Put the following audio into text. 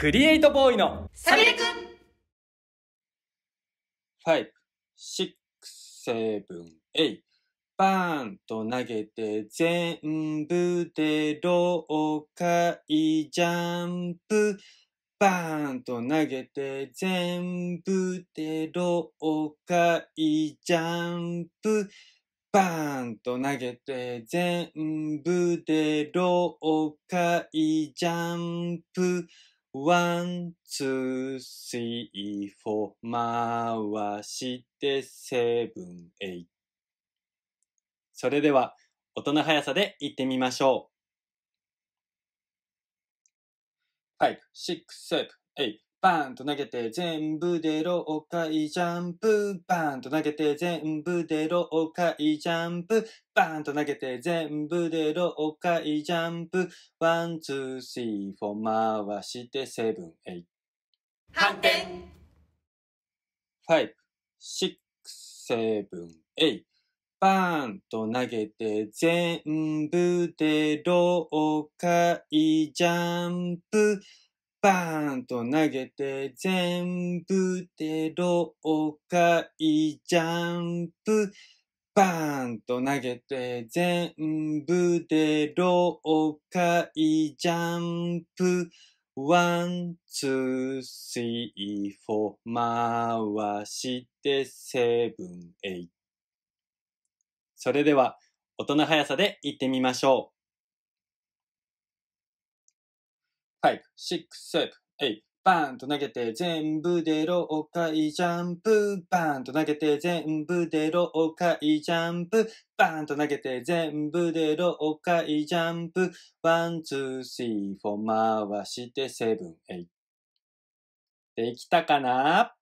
クリエイトボーイのサビレく5、6、7、8バーンと投げて全部で6回ジャンプバーンと投げて全部で6回ジャンプバーンと投げて全部で6回ジャンプ one, two, three, four 回してセブン、エイ。それでは、音の速さで行ってみましょう。five, six, seven, eight, バンと投げて全部で6回ジャンプ。バンと投げて全部で6回ジャンプ。バンと投げて全部で6回ジャンプ。ワン、ツー、スリー、フォー回してセブン、エイ。反転ブ、6、7、8。バーンと投げて全部で6回ジャンプ。バーンと投げて、全部で6回ジャンプ。バーンと投げて、全部で6回ジャンプ。ワン、ツー、スリー、フォー、回して、セブン、エイ。それでは、音の速さで行ってみましょう。5、6、7、8、バーンと投げて全部で6回ジャンプ。バーンと投げて全部で6回ジャンプ。バーンと投げて全部で6回ジャンプ。ワン、ツー、スリー、フォー回してセブン、エイ。できたかな